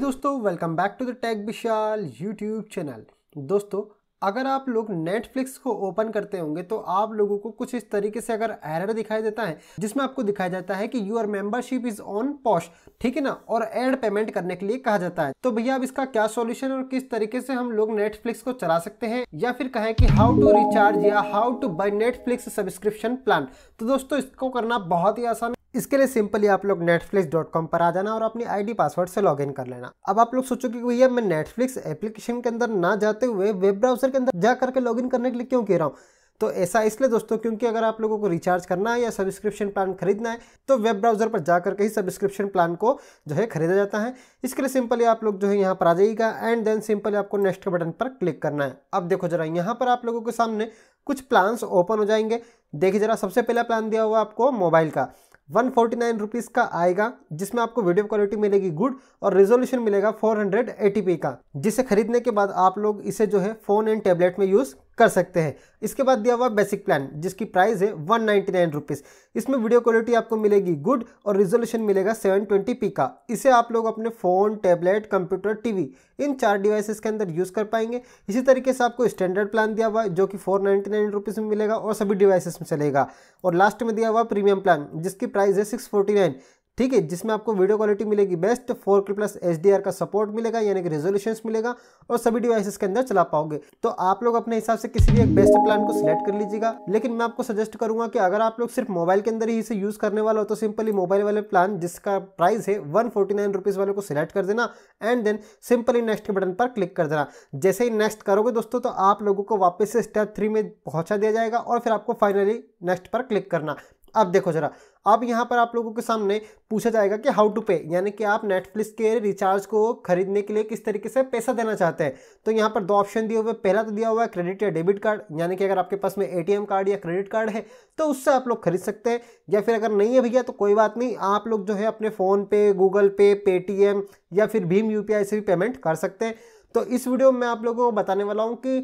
दोस्तों welcome back to the Tag Vishal YouTube channel दोस्तों अगर आप लोग नेटफ्लिक्स को ओपन करते होंगे तो आप लोगों को कुछ इस तरीके से अगर एरर दिखाई देता है जिसमें आपको दिखाया जाता है कि your membership is on pause ठीक है ना और एड पेमेंट करने के लिए कहा जाता है तो भैया अब इसका क्या सॉल्यूशन और किस तरीके से हम लोग नेटफ्लिक्स को चला सकते हैं या फिर कहें कि हाउ टू रिचार्ज या how to buy Netflix subscription plan तो दोस्तों इसको करना बहुत ही आसान इसके लिए सिंपली आप लोग नेटफ्लिक्स डॉट कॉम पर आ जाना और अपनी आईडी पासवर्ड से लॉगिन कर लेना अब आप लोग सोचो कि भैया मैं नेटफ्लिक्स एप्लीकेशन के अंदर ना जाते हुए वेब ब्राउजर के अंदर जा करके लॉगिन करने के लिए क्यों कह रहा हूँ तो ऐसा इसलिए दोस्तों क्योंकि अगर आप लोगों को रिचार्ज करना है या सब्सक्रिप्शन प्लान खरीदना है तो वेब ब्राउजर पर जा करके ही सब्सक्रिप्शन प्लान को जो है खरीदा जाता है इसके लिए सिंपली आप लोग जो है यहाँ पर आ जाइएगा एंड देन सिंपली आपको नेक्स्ट के बटन पर क्लिक करना है अब देखो जरा यहाँ पर आप लोगों के सामने कुछ प्लान्स ओपन हो जाएंगे देखिए जरा सबसे पहला प्लान दिया हुआ आपको मोबाइल का वन फोर्टी नाइन रुपीज़ का आएगा जिसमें आपको वीडियो क्वालिटी मिलेगी गुड और रेजोल्यूशन मिलेगा फोर हंड्रेड एटीपी का जिसे खरीदने के बाद आप लोग इसे जो है फ़ोन एंड टैबलेट में यूज़ कर सकते हैं इसके बाद दिया हुआ बेसिक प्लान जिसकी प्राइस है वन नाइन्टी नाइन रुपीज़ इसमें वीडियो क्वालिटी आपको मिलेगी गुड और रिजोल्यूशन मिलेगा सेवन ट्वेंटी पी का इसे आप लोग अपने फ़ोन टैबलेट कंप्यूटर टीवी इन चार डिवाइसेस के अंदर यूज़ कर पाएंगे इसी तरीके से आपको स्टैंडर्ड प्लान दिया हुआ है जो कि फोर नाइन्टी नाइन रुपीज़ में मिलेगा और सभी डिवाइसेस में चलेगा और लास्ट में दिया हुआ प्रीमियम प्लान जिसकी प्राइस है सिक्स फोर्टी नाइन ठीक है जिसमें आपको वीडियो क्वालिटी मिलेगी best four K plus H का सपोर्ट मिलेगा यानी कि रेजोल्यूशन मिलेगा और सभी डिवाइसेस के अंदर चला पाओगे तो आप लोग अपने हिसाब से किसी भी एक बेस्ट प्लान को सिलेक्ट कर लीजिएगा लेकिन मैं आपको सजेस्ट करूंगा कि अगर आप लोग सिर्फ मोबाइल के अंदर ही इसे यूज करने वाला हो तो सिंपली मोबाइल वाले प्लान जिसका प्राइस है वन फोर्टी नाइन रुपीज वाले को सिलेक्ट कर देना एंड देन सिंपली नेक्स्ट के बटन पर क्लिक कर देना जैसे ही नेक्स्ट करोगे दोस्तों तो आप लोगों को वापस से स्टेप थ्री में पहुंचा दिया जाएगा और फिर आपको फाइनली नेक्स्ट पर क्लिक करना अब देखो जरा अब यहाँ पर आप लोगों के सामने पूछा जाएगा कि हाउ टू पे यानी कि आप नेटफ्लिक्स के रिचार्ज को खरीदने के लिए किस तरीके से पैसा देना चाहते हैं तो यहाँ पर दो ऑप्शन दिए हुए पहला तो दिया हुआ है क्रेडिट या डेबिट कार्ड यानी कि अगर आपके पास में एटीएम कार्ड या क्रेडिट कार्ड है तो उससे आप लोग खरीद सकते हैं या फिर अगर नहीं है भैया तो कोई बात नहीं आप लोग जो है अपने फ़ोन पे गूगल पे पेटीएम या फिर भीम यू से भी पेमेंट कर सकते हैं तो इस वीडियो में आप लोगों को बताने वाला हूँ कि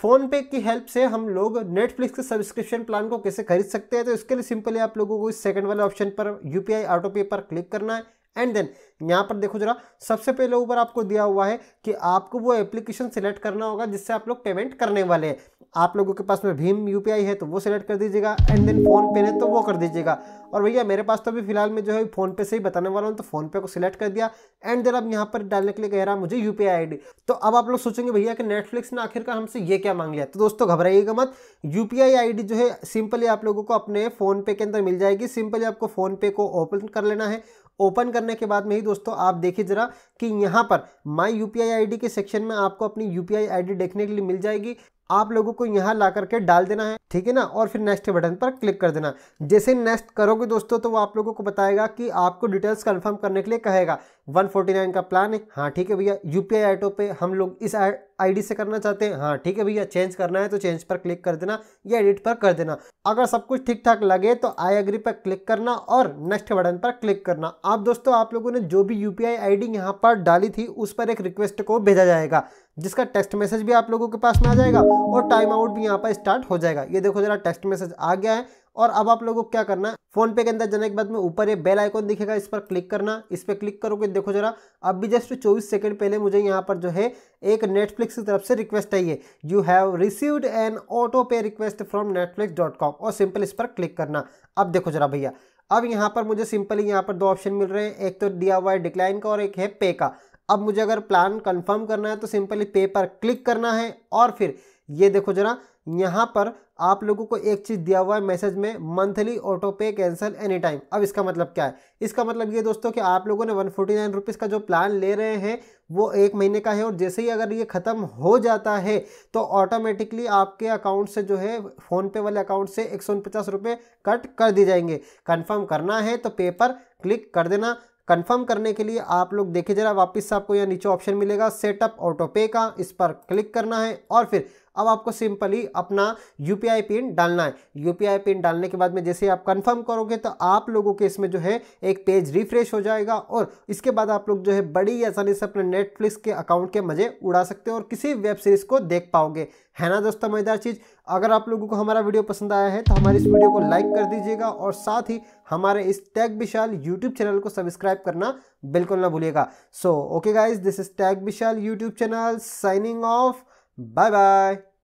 फोन पे की हेल्प से हम लोग नेटफ्लिक्स के सब्सक्रिप्शन प्लान को कैसे खरीद सकते हैं तो इसके लिए सिंपली आप लोगों को इस सेकंड वाले ऑप्शन पर यूपीआई ऑटो पे पर क्लिक करना है एंड देन यहाँ पर देखो जरा सबसे पहले ऊपर आपको दिया हुआ है कि आपको वो एप्लीकेशन सिलेक्ट करना होगा जिससे आप लोग पेमेंट करने वाले हैं आप लोगों के पास में भीम यू है तो वो सिलेक्ट कर दीजिएगा एंड देन फोन पे है तो वो कर दीजिएगा और भैया मेरे पास तो अभी फिलहाल में जो है फोन पे से ही बताने वाला हूँ तो फोन पे को सिलेक्ट कर दिया एंड देन अब यहाँ पर डालने के लिए कह रहा मुझे यू पी तो अब आप लोग सोचेंगे भैया कि नेटफ्लिक्स ने आखिरकार हमसे ये क्या मांग लिया तो दोस्तों घबराइएगा मत यू पी जो है सिंपली आप लोगों को अपने फोन पे के अंदर मिल जाएगी सिंपली आपको फोन पे को ओपन कर लेना है ओपन करने के बाद में ही दोस्तों आप देखिए ज़रा कि यहाँ पर माई यू पी के सेक्शन में आपको अपनी यू पी देखने के लिए मिल जाएगी आप लोगों को यहाँ ला करके डाल देना है ठीक है ना और फिर नेक्स्ट बटन पर क्लिक कर देना जैसे नेक्स्ट करोगे दोस्तों तो वो आप लोगों को बताएगा कि आपको डिटेल्स कंफर्म करने के लिए कहेगा 149 का प्लान है हाँ ठीक है भैया यू पी आई पे हम लोग इस आईडी से करना चाहते हैं हाँ ठीक है भैया चेंज करना है तो चेंज पर क्लिक कर देना या एडिट पर कर देना अगर सब कुछ ठीक ठाक लगे तो आई एग्री पर क्लिक करना और नेक्स्ट बटन पर क्लिक करना आप दोस्तों आप लोगों ने जो भी यू पी आई पर डाली थी उस पर एक रिक्वेस्ट को भेजा जाएगा जिसका टेक्स्ट मैसेज भी आप लोगों के पास में आ जाएगा और टाइम आउट भी यहाँ पर स्टार्ट हो जाएगा ये देखो जरा टेक्स्ट मैसेज आ गया है और अब आप लोगों को क्या करना है फोन पे के अंदर जाने के बाद में ऊपर ये बेल आइकॉन दिखेगा इस पर क्लिक करना इस पर क्लिक करोगे देखो जरा अब भी जस्ट 24 सेकंड पहले मुझे यहाँ पर जो है एक नेटफ्लिक्स की तरफ से रिक्वेस्ट आई है you have received an auto pay request from Netflix dot com और सिंपल इस पर क्लिक करना अब देखो जरा भैया अब यहाँ पर मुझे सिंपली यहाँ पर दो ऑप्शन मिल रहे हैं एक तो डी आर डिक्लाइन का और एक है पे का अब मुझे अगर प्लान कंफर्म करना है तो सिंपली पे पर क्लिक करना है और फिर ये देखो जरा यहाँ पर आप लोगों को एक चीज़ दिया हुआ है मैसेज में monthly auto pay cancel any time अब इसका मतलब क्या है इसका मतलब ये दोस्तों कि आप लोगों ने वन फोर्टी नाइन रुपीज़ का जो प्लान ले रहे हैं वो एक महीने का है और जैसे ही अगर ये ख़त्म हो जाता है तो ऑटोमेटिकली आपके अकाउंट से जो है फ़ोनपे वाले अकाउंट से एक सौ कट कर दिए जाएंगे कन्फर्म करना है तो पेपर क्लिक कर देना कंफर्म करने के लिए आप लोग देखिए जरा वापस आपको यहाँ नीचे ऑप्शन मिलेगा सेटअप ऑटो पे का इस पर क्लिक करना है और फिर अब आपको सिंपली अपना यू पिन डालना है यू पिन डालने के बाद में जैसे आप कंफर्म करोगे तो आप लोगों के इसमें जो है एक पेज रिफ्रेश हो जाएगा और इसके बाद आप लोग जो है बड़ी आसानी से अपने नेटफ्लिक्स के अकाउंट के मज़े उड़ा सकते हो और किसी वेब सीरीज़ को देख पाओगे है ना दोस्तों मज़ेदार चीज़ अगर आप लोगों को हमारा वीडियो पसंद आया है तो हमारी इस वीडियो को लाइक कर दीजिएगा और साथ ही हमारे इस टैग विशाल यूट्यूब चैनल को सब्सक्राइब करना बिल्कुल ना भूलिएगा so okay guys this is Tag Vishal YouTube channel signing off Bye bye.